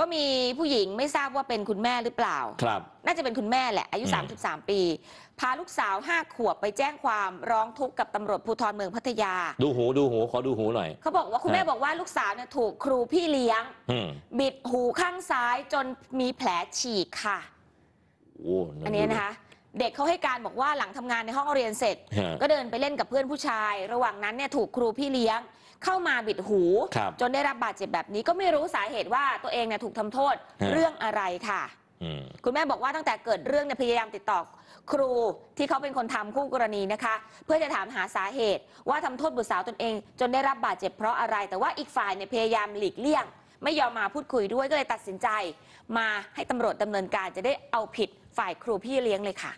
ก็มีผู้หญิงไม่ทราบว่าเป็นคุณแม่หรือเปล่า ครับ น่าจะเป็นคุณแม่แหละ อายุ 33 ปี พาลูกสาวห้าขวบไปแจ้งความร้องทุกข์กับตำรวจภูธรเมืองพัทยา ดูหูดูหูขอดูหูหน่อยเขาบอกว่าคุณแม่บอกว่าลูกสาวเนี่ยถูกครูพี่เลี้ยง บิดหูข้างซ้ายจนมีแผลฉีกค่ะโอ้อันนี้นะคะเด็กเขาให้การบอกว่าหลังทำงานในห้องเรียนเสร็จ ก็เดินไปเล่นกับเพื่อนผู้ชาย ระหว่างนั้นเนี่ยถูกครูพี่เลี้ยงเข้ามาบิดหู จนได้รับบาดเจ็บแบบนี้ก็ไม่รู้สาเหตุว่าตัวเองเนี่ยถูกทำโทษเรื่องอะไรค่ะ คุณแม่บอกว่าตั้งแต่เกิดเรื่องเนี่ยพยายามติดต่อครูที่เขาเป็นคนทำคู่ กรณีนะคะ เพื่อจะถามหาสาเหตุ ว่าทำโทษบุตรสาวตนเอง จนได้รับบาดเจ็บเพราะอะไร แต่ว่าอีกฝ่ายเนี่ยพยายามหลีกเลี่ยง ไม่ยอมมาพูดคุยด้วยก็เลยตัดสินใจ มาให้ตำรวจดำเนินการจะได้เอาผิดฝ่ายครูพี่เลี้ยงเลยค่ะ